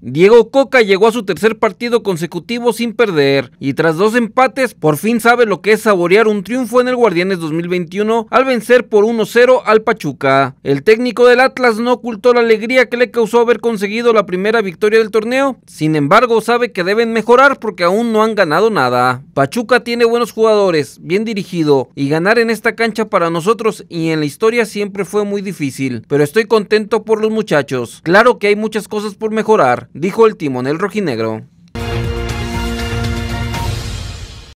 Diego Coca llegó a su tercer partido consecutivo sin perder y tras dos empates por fin sabe lo que es saborear un triunfo en el Guardianes 2021 al vencer por 1-0 al Pachuca. El técnico del Atlas no ocultó la alegría que le causó haber conseguido la primera victoria del torneo, sin embargo sabe que deben mejorar porque aún no han ganado nada. Pachuca tiene buenos jugadores, bien dirigido y ganar en esta cancha para nosotros y en la historia siempre fue muy difícil, pero estoy contento por los muchachos. Claro que hay muchas cosas por mejorar dijo el timón el rojinegro.